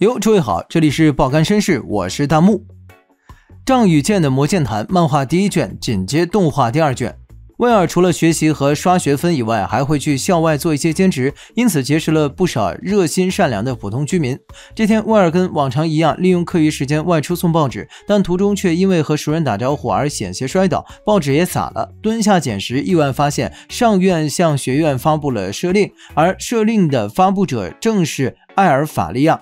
哟，诸位好，这里是爆肝绅士，我是弹幕。仗与剑的魔剑谭漫画第一卷紧接动画第二卷。威尔除了学习和刷学分以外，还会去校外做一些兼职，因此结识了不少热心善良的普通居民。这天，威尔跟往常一样，利用课余时间外出送报纸，但途中却因为和熟人打招呼而险些摔倒，报纸也洒了。蹲下捡时，意外发现上院向学院发布了赦令，而赦令的发布者正是艾尔法利亚。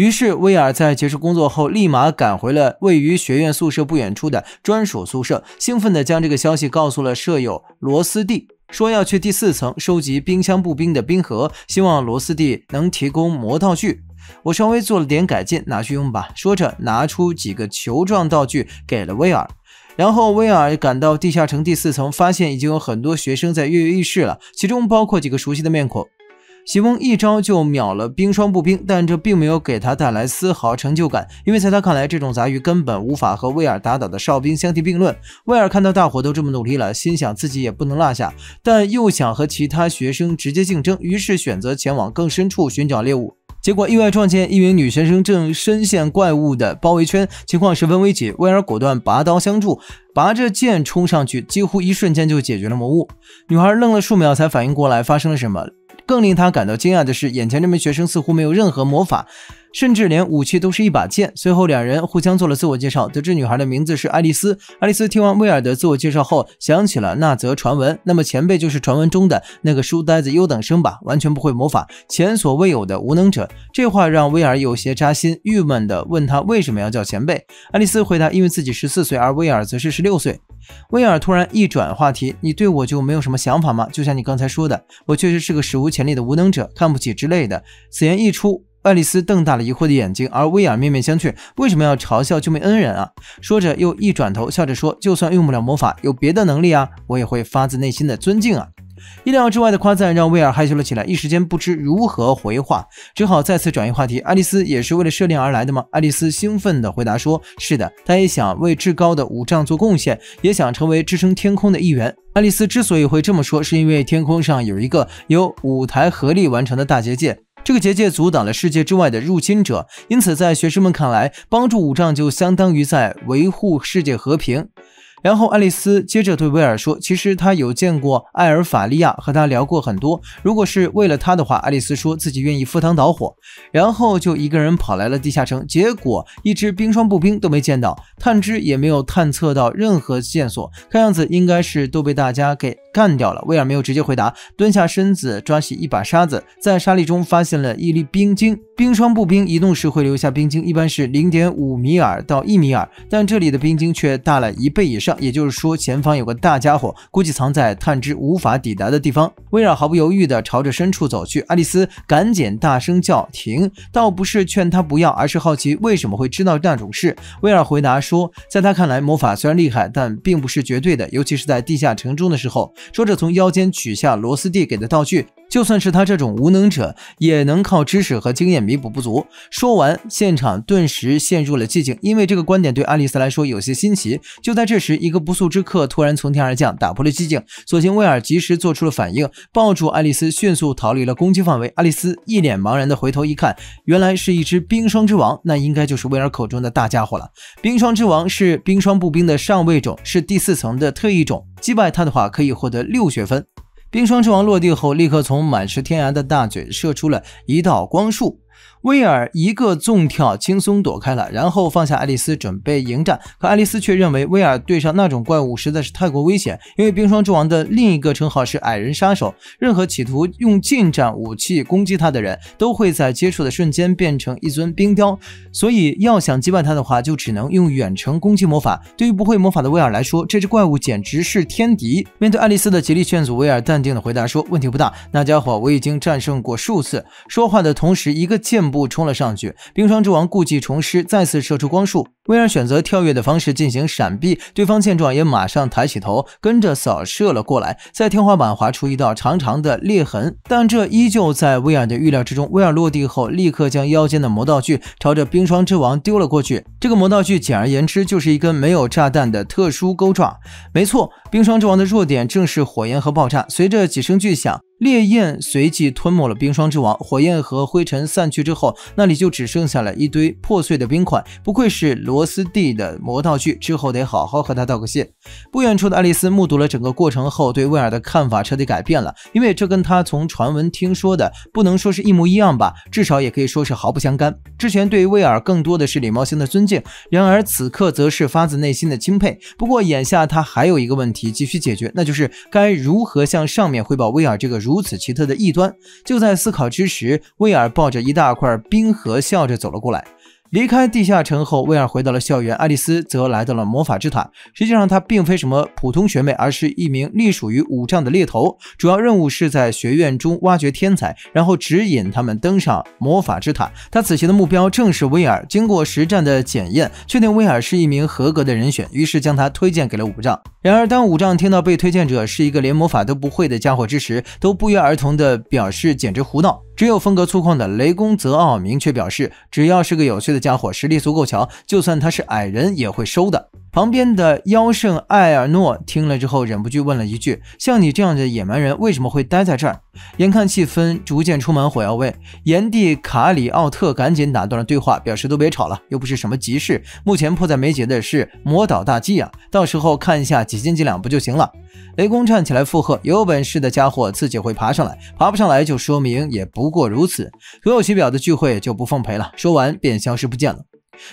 于是，威尔在结束工作后，立马赶回了位于学院宿舍不远处的专属宿舍，兴奋地将这个消息告诉了舍友罗斯蒂，说要去第四层收集冰箱步冰的冰盒，希望罗斯蒂能提供魔道具。我稍微做了点改进，拿去用吧。说着，拿出几个球状道具给了威尔。然后，威尔赶到地下城第四层，发现已经有很多学生在跃跃欲试了，其中包括几个熟悉的面孔。席翁一招就秒了冰霜步兵，但这并没有给他带来丝毫成就感，因为在他看来，这种杂鱼根本无法和威尔打倒的哨兵相提并论。威尔看到大伙都这么努力了，心想自己也不能落下，但又想和其他学生直接竞争，于是选择前往更深处寻找猎物。结果意外撞见一名女学生正深陷怪物的包围圈，情况十分危急。威尔果断拔刀相助，拔着剑冲上去，几乎一瞬间就解决了魔物。女孩愣了数秒才反应过来发生了什么。更令他感到惊讶的是，眼前这名学生似乎没有任何魔法。甚至连武器都是一把剑。随后两人互相做了自我介绍，得知女孩的名字是爱丽丝。爱丽丝听完威尔的自我介绍后，想起了那则传闻。那么前辈就是传闻中的那个书呆子优等生吧？完全不会魔法，前所未有的无能者。这话让威尔有些扎心，郁闷的问他为什么要叫前辈。爱丽丝回答：“因为自己十四岁，而威尔则是十六岁。”威尔突然一转话题：“你对我就没有什么想法吗？就像你刚才说的，我确实是个史无前例的无能者，看不起之类的。”此言一出。爱丽丝瞪大了疑惑的眼睛，而威尔面面相觑：“为什么要嘲笑救命恩人啊？”说着，又一转头，笑着说：“就算用不了魔法，有别的能力啊，我也会发自内心的尊敬啊。”意料之外的夸赞让威尔害羞了起来，一时间不知如何回话，只好再次转移话题。爱丽丝也是为了设练而来的吗？爱丽丝兴奋地回答说：“是的，她也想为至高的五丈做贡献，也想成为支撑天空的一员。”爱丽丝之所以会这么说，是因为天空上有一个由五台合力完成的大结界。这个结界阻挡了世界之外的入侵者，因此在学生们看来，帮助五丈就相当于在维护世界和平。然后爱丽丝接着对威尔说：“其实她有见过艾尔法利亚，和她聊过很多。如果是为了他的话，爱丽丝说自己愿意赴汤蹈火。”然后就一个人跑来了地下城，结果一只冰霜步兵都没见到，探知也没有探测到任何线索。看样子应该是都被大家给干掉了。威尔没有直接回答，蹲下身子抓起一把沙子，在沙砾中发现了一粒冰晶。冰霜步兵移动时会留下冰晶，一般是零点五米尔到一米尔，但这里的冰晶却大了一倍以上。也就是说，前方有个大家伙，估计藏在探知无法抵达的地方。威尔毫不犹豫地朝着深处走去，爱丽丝赶紧大声叫停，倒不是劝他不要，而是好奇为什么会知道那种事。威尔回答说，在他看来，魔法虽然厉害，但并不是绝对的，尤其是在地下城中的时候。说着，从腰间取下罗斯蒂给的道具。就算是他这种无能者，也能靠知识和经验弥补不足。说完，现场顿时陷入了寂静，因为这个观点对爱丽丝来说有些新奇。就在这时，一个不速之客突然从天而降，打破了寂静。所幸威尔及时做出了反应，抱住爱丽丝，迅速逃离了攻击范围。爱丽丝一脸茫然地回头一看，原来是一只冰霜之王，那应该就是威尔口中的大家伙了。冰霜之王是冰霜步兵的上位种，是第四层的特异种。击败他的话，可以获得六学分。冰霜之王落地后，立刻从满是天涯的大嘴射出了一道光束。威尔一个纵跳，轻松躲开了，然后放下爱丽丝，准备迎战。可爱丽丝却认为威尔对上那种怪物实在是太过危险，因为冰霜之王的另一个称号是矮人杀手，任何企图用近战武器攻击他的人都会在接触的瞬间变成一尊冰雕。所以要想击败他的话，就只能用远程攻击魔法。对于不会魔法的威尔来说，这只怪物简直是天敌。面对爱丽丝的极力劝阻，威尔淡定地回答说：“问题不大，那家伙我已经战胜过数次。”说话的同时，一个。箭步冲了上去，冰霜之王故技重施，再次射出光束。威尔选择跳跃的方式进行闪避，对方见状也马上抬起头，跟着扫射了过来，在天花板划出一道长长的裂痕。但这依旧在威尔的预料之中。威尔落地后，立刻将腰间的魔道具朝着冰霜之王丢了过去。这个魔道具简而言之就是一根没有炸弹的特殊钩爪。没错，冰霜之王的弱点正是火焰和爆炸。随着几声巨响。烈焰随即吞没了冰霜之王。火焰和灰尘散去之后，那里就只剩下了一堆破碎的冰块。不愧是罗斯蒂的魔道具，之后得好好和他道个谢。不远处的爱丽丝目睹了整个过程后，对威尔的看法彻底改变了，因为这跟他从传闻听说的，不能说是一模一样吧，至少也可以说是毫不相干。之前对威尔更多的是礼貌性的尊敬，然而此刻则是发自内心的钦佩。不过眼下他还有一个问题急需解决，那就是该如何向上面汇报威尔这个如如此奇特的异端，就在思考之时，威尔抱着一大块冰盒，笑着走了过来。离开地下城后，威尔回到了校园，爱丽丝则来到了魔法之塔。实际上，她并非什么普通学妹，而是一名隶属于五丈的猎头，主要任务是在学院中挖掘天才，然后指引他们登上魔法之塔。她此行的目标正是威尔。经过实战的检验，确定威尔是一名合格的人选，于是将他推荐给了五丈。然而，当五丈听到被推荐者是一个连魔法都不会的家伙之时，都不约而同地表示简直胡闹。只有风格粗犷的雷公泽奥明确表示，只要是个有趣的家伙，实力足够强，就算他是矮人也会收的。旁边的妖圣艾尔诺听了之后，忍不住问了一句：“像你这样的野蛮人，为什么会待在这儿？”眼看气氛逐渐充满火药味，炎帝卡里奥特赶紧打断了对话，表示：“都别吵了，又不是什么急事。目前迫在眉睫的是魔岛大计啊，到时候看一下几斤几两不就行了。”雷公站起来附和：“有本事的家伙自己会爬上来，爬不上来就说明也不过如此。徒有其表的聚会就不奉陪了。”说完便消失不见了。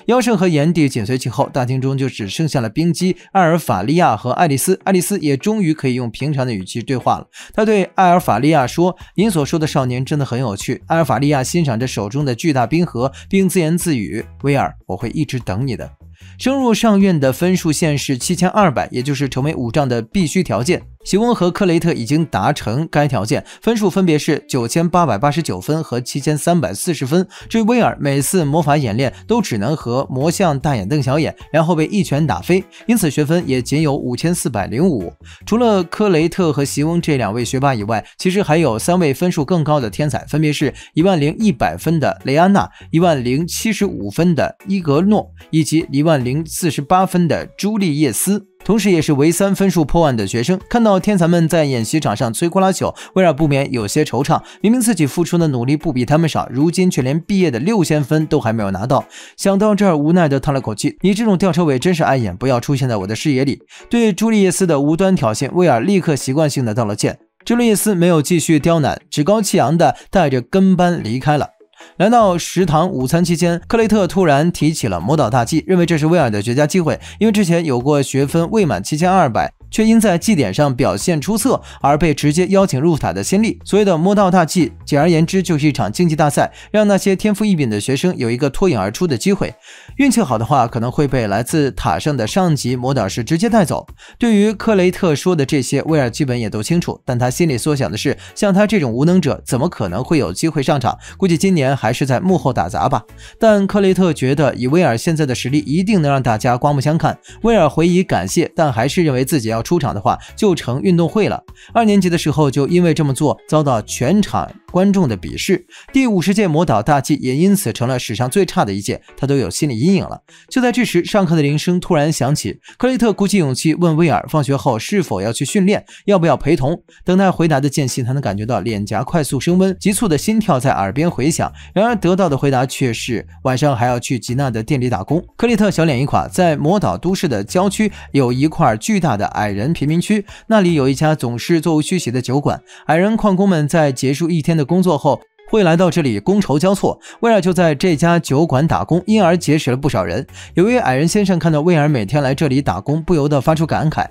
妖圣和炎帝紧随其后，大厅中就只剩下了冰姬、艾尔法利亚和爱丽丝。爱丽丝也终于可以用平常的语气对话了。她对艾尔法利亚说：“您所说的少年真的很有趣。”艾尔法利亚欣赏着手中的巨大冰河，并自言自语：“威尔，我会一直等你的。”升入上院的分数线是七千二百，也就是成为武将的必须条件。席翁和克雷特已经达成该条件，分数分别是九千八百八十九分和七千三百四十分。至于威尔，每次魔法演练都只能和魔像大眼瞪小眼，然后被一拳打飞，因此学分也仅有五千四百零五。除了克雷特和席翁这两位学霸以外，其实还有三位分数更高的天才，分别是一万零一百分的雷安娜、一万零七十五分的伊格诺以及一万零四十八分的朱利叶斯。同时，也是唯三分数破万的学生，看到天才们在演习场上摧枯拉朽，威尔不免有些惆怅。明明自己付出的努力不比他们少，如今却连毕业的六千分都还没有拿到。想到这儿，无奈的叹了口气：“你这种吊车尾真是碍眼，不要出现在我的视野里。”对朱利叶斯的无端挑衅，威尔立刻习惯性的道了歉。朱利叶斯没有继续刁难，趾高气扬的带着跟班离开了。来到食堂午餐期间，克雷特突然提起了魔导大计，认为这是威尔的绝佳机会，因为之前有过学分未满七千二百。却因在祭典上表现出色而被直接邀请入塔的先例。所谓的摸到大祭，简而言之就是一场竞技大赛，让那些天赋异禀的学生有一个脱颖而出的机会。运气好的话，可能会被来自塔上的上级魔导师直接带走。对于克雷特说的这些，威尔基本也都清楚，但他心里所想的是，像他这种无能者，怎么可能会有机会上场？估计今年还是在幕后打杂吧。但克雷特觉得，以威尔现在的实力，一定能让大家刮目相看。威尔回以感谢，但还是认为自己要。要出场的话，就成运动会了。二年级的时候，就因为这么做，遭到全场。观众的鄙视，第五十届魔导大祭也因此成了史上最差的一届，他都有心理阴影了。就在这时，上课的铃声突然响起，克利特鼓起勇气问威尔：“放学后是否要去训练？要不要陪同？”等待回答的间隙，他能感觉到脸颊快速升温，急促的心跳在耳边回响。然而得到的回答却是晚上还要去吉娜的店里打工。克利特小脸一垮。在魔导都市的郊区，有一块巨大的矮人贫民区，那里有一家总是座无虚席的酒馆，矮人矿工们在结束一天。的工作后。会来到这里觥筹交错，威尔就在这家酒馆打工，因而结识了不少人。有于矮人先生看到威尔每天来这里打工，不由得发出感慨：“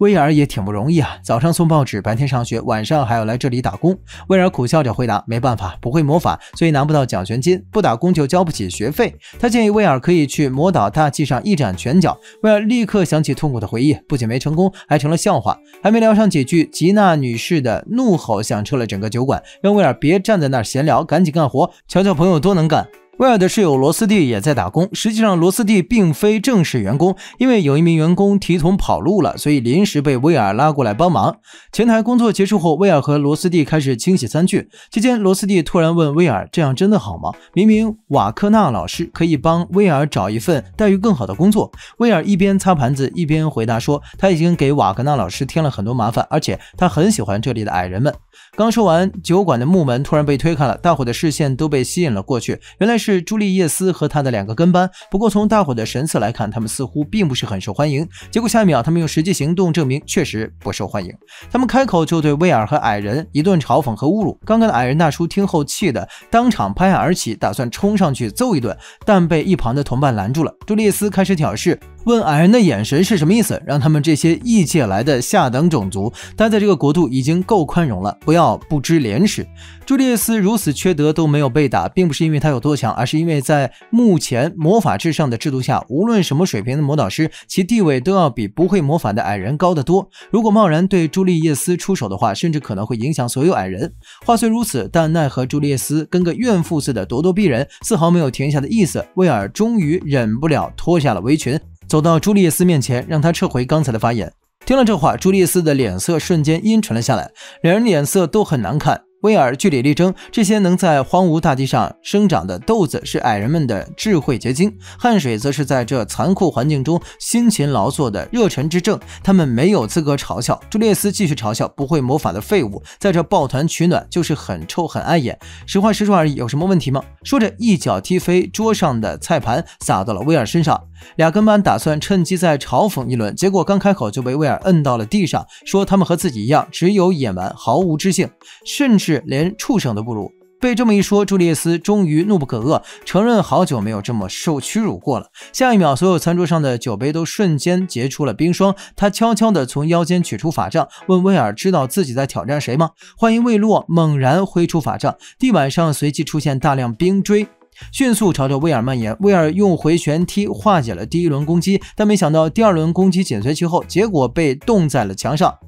威尔也挺不容易啊，早上送报纸，白天上学，晚上还要来这里打工。”威尔苦笑着回答：“没办法，不会魔法，所以拿不到奖学金，不打工就交不起学费。”他建议威尔可以去魔岛大祭上一展拳脚。威尔立刻想起痛苦的回忆，不仅没成功，还成了笑话。还没聊上几句，吉娜女士的怒吼响彻了整个酒馆，让威尔别站在那闲。聊，赶紧干活！瞧瞧朋友多能干。威尔的室友罗斯蒂也在打工。实际上，罗斯蒂并非正式员工，因为有一名员工提桶跑路了，所以临时被威尔拉过来帮忙。前台工作结束后，威尔和罗斯蒂开始清洗餐具。期间，罗斯蒂突然问威尔：“这样真的好吗？明明瓦克纳老师可以帮威尔找一份待遇更好的工作。”威尔一边擦盘子一边回答说：“他已经给瓦格纳老师添了很多麻烦，而且他很喜欢这里的矮人们。”刚说完，酒馆的木门突然被推开了，大伙的视线都被吸引了过去。原来。是。是朱丽叶斯和他的两个跟班，不过从大伙的神色来看，他们似乎并不是很受欢迎。结果下一秒，他们用实际行动证明确实不受欢迎。他们开口就对威尔和矮人一顿嘲讽和侮辱。刚刚的矮人大叔听后气得当场拍案而起，打算冲上去揍一顿，但被一旁的同伴拦住了。朱丽叶斯开始挑事。问矮人的眼神是什么意思？让他们这些异界来的下等种族待在这个国度已经够宽容了，不要不知廉耻。朱利叶斯如此缺德都没有被打，并不是因为他有多强，而是因为在目前魔法至上的制度下，无论什么水平的魔导师，其地位都要比不会魔法的矮人高得多。如果贸然对朱利叶斯出手的话，甚至可能会影响所有矮人。话虽如此，但奈何朱利叶斯跟个怨妇似的咄咄逼人，丝毫没有停下的意思。威尔终于忍不了，脱下了围裙。走到朱丽叶斯面前，让他撤回刚才的发言。听了这话，朱丽叶斯的脸色瞬间阴沉了下来，两人脸色都很难看。威尔据理力争，这些能在荒芜大地上生长的豆子是矮人们的智慧结晶，汗水则是在这残酷环境中辛勤劳作的热忱之证。他们没有资格嘲笑。朱列斯继续嘲笑不会魔法的废物，在这抱团取暖就是很臭很碍眼。实话实说而已，有什么问题吗？说着一脚踢飞桌上的菜盘，撒到了威尔身上。俩跟班打算趁机再嘲讽一轮，结果刚开口就被威尔摁到了地上，说他们和自己一样，只有野蛮，毫无知性，甚至。连畜生都不如！被这么一说，朱丽叶斯终于怒不可遏，承认好久没有这么受屈辱过了。下一秒，所有餐桌上的酒杯都瞬间结出了冰霜。他悄悄地从腰间取出法杖，问威尔：“知道自己在挑战谁吗？”话音未落，猛然挥出法杖，地板上随即出现大量冰锥。迅速朝着威尔蔓延。威尔用回旋踢化解了第一轮攻击，但没想到第二轮攻击紧随其后，结果被冻在了墙上。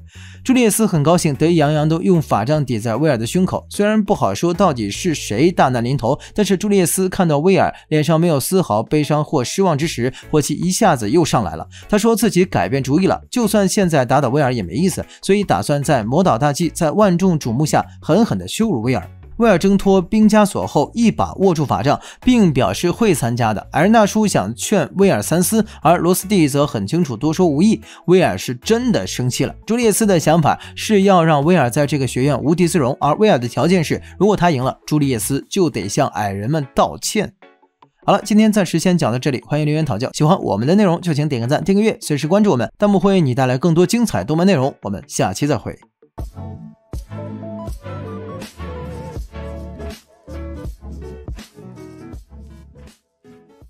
朱利叶斯很高兴，得意洋洋地用法杖抵在威尔的胸口。虽然不好说到底是谁大难临头，但是朱利叶斯看到威尔脸上没有丝毫悲伤或失望之时，火气一下子又上来了。他说自己改变主意了，就算现在打倒威尔也没意思，所以打算在魔导大祭在万众瞩目下狠狠地羞辱威尔。威尔挣脱兵枷锁后，一把握住法杖，并表示会参加的。矮人大叔想劝威尔三思，而罗斯蒂则很清楚多说无益。威尔是真的生气了。朱利叶斯的想法是要让威尔在这个学院无地自容，而威尔的条件是，如果他赢了，朱利叶斯就得向矮人们道歉。好了，今天暂时先讲到这里，欢迎留言讨教。喜欢我们的内容就请点个赞、订个阅，随时关注我们。弹幕会为你带来更多精彩动漫内容。我们下期再会。